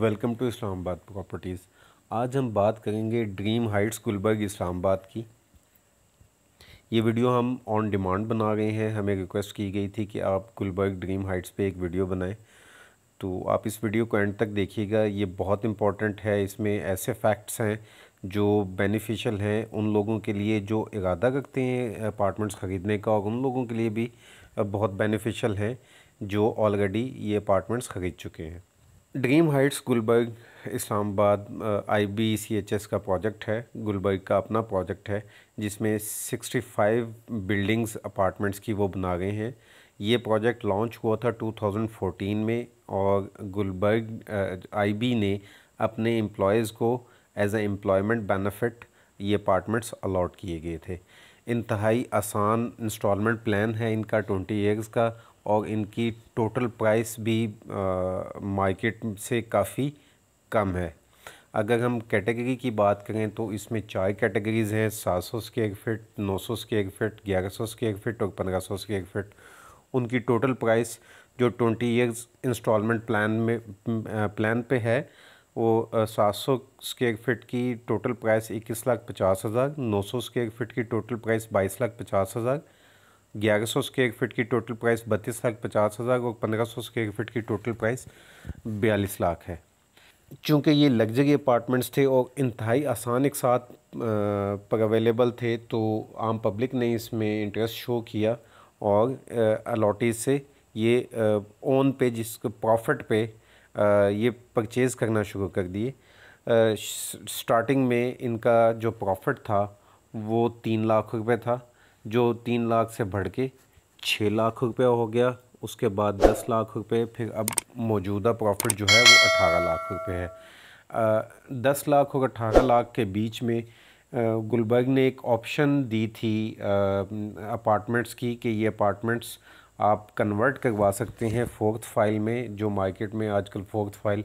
welcome to Islamabad properties आज हम बात करेंगे ड्रीम हाइट्स गुलबर्ग इस्लामाबाद की ये वीडियो हम ऑन डिमांड बना रहे हैं हमें रिक्वेस्ट की गई थी कि आप गुलबर्ग ड्रीम हाइट्स पे एक वीडियो बनाएं तो आप इस वीडियो को एंड तक देखिएगा ये बहुत इंपॉर्टेंट है इसमें ऐसे फैक्ट्स हैं जो बेनिफिशियल हैं उन लोगों के लिए जो इरादा रखते हैं अपार्टमेंट्स ख़रीदने का और उन लोगों के लिए भी बहुत बेनिफिशियल हैं जो ऑलरेडी ये अपार्टमेंट्स ख़रीद चुके हैं dream heights Gulberg Islamabad I B C H S का प्रोजेक्ट है गुलबर्ग का अपना प्रोजेक्ट है जिसमें 65 बिल्डिंग्स अपार्टमेंट्स की वो बना गए हैं ये प्रोजेक्ट लॉन्च हुआ था 2014 में और गुलबर्ग आई बी ने अपने एम्प्लॉज़ को एज ए एम्प्लॉयमेंट बेनिफिट ये अपार्टमेंट्स अलाट किए गए थे इंतहाई आसान इंस्टॉलमेंट प्लान है इनका ट्वेंटी ईयर्स का और इनकी टोटल प्राइस भी आ, मार्केट से काफ़ी कम है अगर हम कैटेगरी की बात करें तो इसमें चार कैटेगरीज़ हैं सात सौ स्केयर फिट नौ सौ स्केयर फिट ग्यारह सौ स्केयर फिट और पंद्रह सौ स्केयर फिट उनकी टोटल प्राइस जो ट्वेंटी ईयर्स इंस्टॉलमेंट प्लान में प्लान पे है वो सात सौ स्केयर फिट की टोटल प्राइस इक्कीस लाख पचास हज़ार नौ सौ स्केयर फिट की टोटल प्राइस बाईस लाख पचास हज़ार ग्यारह सौ स्क्वेयर फिट की टोटल प्राइस बत्तीस लाख पचास हज़ार और पंद्रह सौ स्क्वेयर फिट की टोटल प्राइस बयालीस लाख है चूँकि ये लग्जरी अपार्टमेंट्स थे और इंतहाई आसान एक साथ पर अवेलेबल थे तो आम पब्लिक ने इसमें इंटरेस्ट शो किया और अलॉटी से ये ओन पे जिस प्रॉफिट पे ये परचेज़ करना शुरू कर दिए स्टार्टिंग में इनका जो प्रॉफिट था वो तीन लाख रुपए था जो तीन लाख से बढ़ के छः लाख रुपया हो गया उसके बाद दस लाख रुपये फिर अब मौजूदा प्रॉफिट जो है वो अठारह लाख रुपये है आ, दस लाख और अठारह लाख के बीच में गुलबर्ग ने एक ऑप्शन दी थी अपार्टमेंट्स की कि ये अपार्टमेंट्स आप कन्वर्ट करवा सकते हैं फोर्थ फाइल में जो मार्केट में आजकल फोर्थ फाइल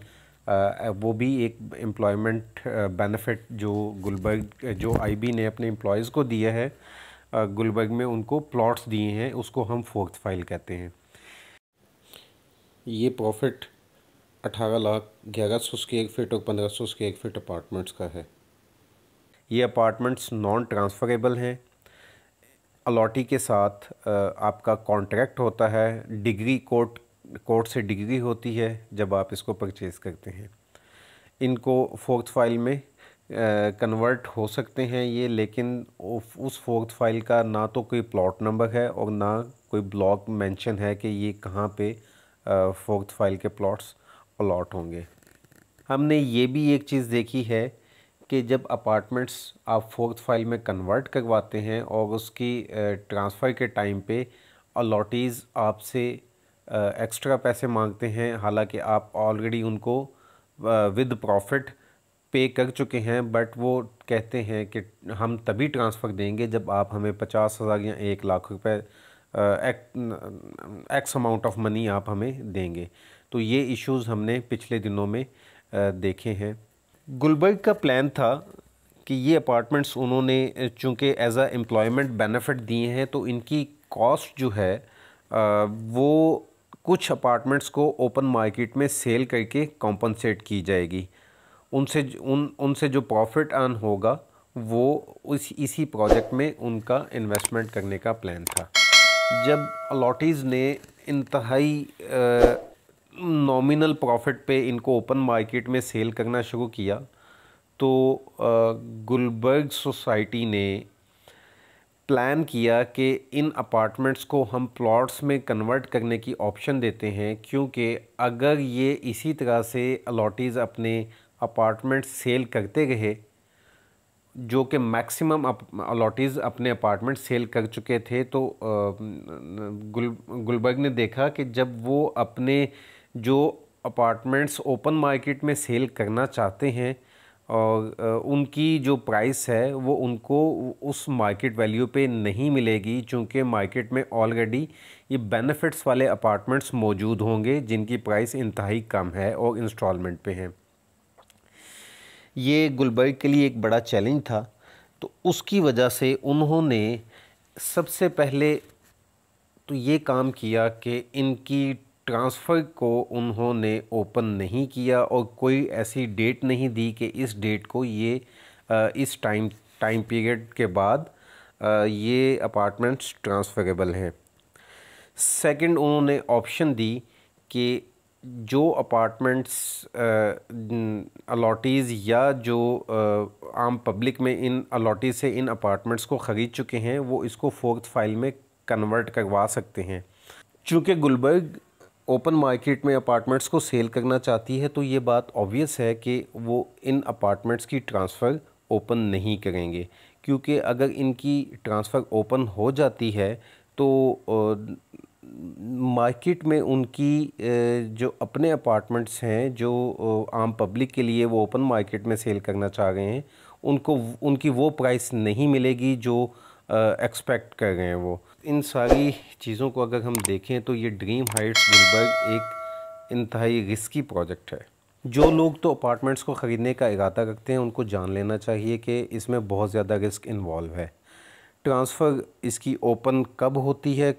आ, वो भी एक एम्प्लॉयमेंट बेनिफिट जो गुलबर्ग जो आईबी ने अपने एम्प्लॉयज़ को दिया है गुलबर्ग में उनको प्लॉट्स दिए हैं उसको हम फोर्थ फाइल कहते हैं ये प्रॉफिट अठारह लाख ग्यारह सौ स्केयर फिट और पंद्रह सौ स्केयर फीट अपार्टमेंट्स का है ये अपार्टमेंट्स नॉन ट्रांसफ़रेबल हैं अलॉटी के साथ आपका कॉन्ट्रैक्ट होता है डिग्री कोर्ट कोर्ट से डिग्री होती है जब आप इसको परचेज़ करते हैं इनको फोर्थ फाइल में कन्वर्ट हो सकते हैं ये लेकिन उस फोर्थ फाइल का ना तो कोई प्लॉट नंबर है और ना कोई ब्लॉक मेंशन है कि ये कहाँ पे फोर्थ फाइल के प्लॉट्स अलॉट होंगे हमने ये भी एक चीज़ देखी है कि जब अपार्टमेंट्स आप फोर्थ फाइल में कन्वर्ट करवाते हैं और उसकी ट्रांसफ़र के टाइम पे अलॉटीज़ आपसे एक्स्ट्रा पैसे मांगते हैं हालांकि आप ऑलरेडी उनको विद प्रॉफिट पे कर चुके हैं बट वो कहते हैं कि हम तभी ट्रांसफ़र देंगे जब आप हमें पचास हज़ार या एक लाख रुपए एक्स अमाउंट ऑफ मनी आप हमें देंगे तो ये इश्यूज़ हमने पिछले दिनों में देखे हैं गुलबर्ग का प्लान था कि ये अपार्टमेंट्स उन्होंने चूँकि एज आ एम्प्लॉयमेंट बेनिफिट दिए हैं तो इनकी कॉस्ट जो है वो कुछ अपार्टमेंट्स को ओपन मार्केट में सेल करके कॉम्पनसेट की जाएगी उनसे उन उनसे जो प्रॉफिट अर्न होगा वो उस इसी प्रोजेक्ट में उनका इन्वेस्टमेंट करने का प्लान था जब अलॉटीज़ ने इंतहाई नॉमिनल प्रॉफिट पे इनको ओपन मार्केट में सेल करना शुरू किया तो गुलबर्ग सोसाइटी ने प्लान किया कि इन अपार्टमेंट्स को हम प्लॉट्स में कन्वर्ट करने की ऑप्शन देते हैं क्योंकि अगर ये इसी तरह से अलॉटीज़ अपने अपार्टमेंट सेल करते गए जो कि मैक्सिमम अलॉटीज़ अपने अपार्टमेंट सेल कर चुके थे तो गुल गुलबर्ग ने देखा कि जब वो अपने जो अपार्टमेंट्स ओपन मार्केट में सेल करना चाहते हैं और उनकी जो प्राइस है वो उनको उस मार्केट वैल्यू पे नहीं मिलेगी क्योंकि मार्केट में ऑलरेडी ये बेनिफिट्स वाले अपार्टमेंट्स मौजूद होंगे जिनकी प्राइस इंतहाई कम है और इंस्टॉलमेंट पे हैं ये गुलबर्ग के लिए एक बड़ा चैलेंज था तो उसकी वजह से उन्होंने सबसे पहले तो ये काम किया कि इनकी ट्रांसफ़र को उन्होंने ओपन नहीं किया और कोई ऐसी डेट नहीं दी कि इस डेट को ये इस टाइम टाइम पीरियड के बाद ये अपार्टमेंट्स ट्रांसफ़रेबल हैं सेकंड उन्होंने ऑप्शन दी कि जो अपार्टमेंट्स अलॉटीज़ या जो आम पब्लिक में इन अलॉटीज से इन अपार्टमेंट्स को ख़रीद चुके हैं वो इसको फोर्थ फाइल में कन्वर्ट करवा सकते हैं चूँकि गुलबर्ग ओपन मार्केट में अपार्टमेंट्स को सेल करना चाहती है तो ये बात ऑबियस है कि वो इन अपार्टमेंट्स की ट्रांसफ़र ओपन नहीं करेंगे क्योंकि अगर इनकी ट्रांसफ़र ओपन हो जाती है तो मार्केट में उनकी जो अपने अपार्टमेंट्स हैं जो आम पब्लिक के लिए वो ओपन मार्केट में सेल करना चाह रहे हैं उनको उनकी वो प्राइस नहीं मिलेगी जो एक्सपेक्ट कर रहे हैं वो इन सारी चीज़ों को अगर हम देखें तो ये ड्रीम हाइट्स गुलबर्ग एक इंतहाई रिस्की प्रोजेक्ट है जो लोग तो अपार्टमेंट्स को ख़रीदने का इरादा करते हैं उनको जान लेना चाहिए कि इसमें बहुत ज़्यादा रिस्क इन्वॉल्व है ट्रांसफ़र इसकी ओपन कब होती है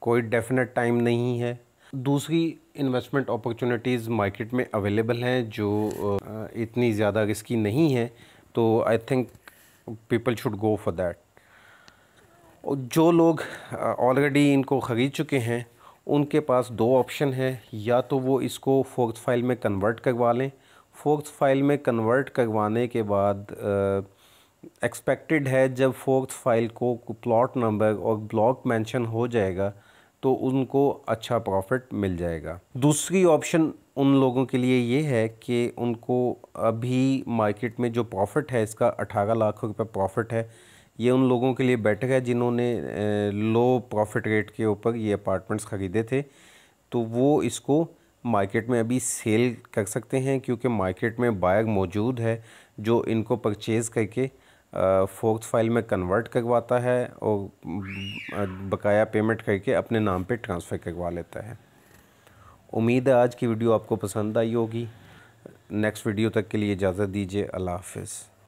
कोई डेफिनेट टाइम नहीं है दूसरी इन्वेस्टमेंट अपॉर्चुनिटीज़ मार्केट में अवेलेबल हैं जो इतनी ज़्यादा रिस्की नहीं है तो I think people should go for that जो लोग ऑलरेडी इनको ख़रीद चुके हैं उनके पास दो ऑप्शन है या तो वो इसको फोर्थ फाइल में कन्वर्ट करवा लें फोर्थ फाइल में कन्वर्ट करवाने के बाद एक्सपेक्टेड है जब फोर्थ फाइल को प्लॉट नंबर और ब्लॉक मेंशन हो जाएगा तो उनको अच्छा प्रॉफिट मिल जाएगा दूसरी ऑप्शन उन लोगों के लिए ये है कि उनको अभी मार्केट में जो प्रॉफिट है इसका अठारह लाख रुपये प्रॉफिट है ये उन लोगों के लिए बेटर है जिन्होंने लो प्रॉफिट रेट के ऊपर ये अपार्टमेंट्स ख़रीदे थे तो वो इसको मार्केट में अभी सेल कर सकते हैं क्योंकि मार्केट में बायर मौजूद है जो इनको परचेज़ करके फोक्स फाइल में कन्वर्ट करवाता है और बकाया पेमेंट करके अपने नाम पे ट्रांसफ़र करवा लेता है उम्मीद है आज की वीडियो आपको पसंद आई होगी नेक्स्ट वीडियो तक के लिए इजाज़त दीजिए अल्लाह हाफिज़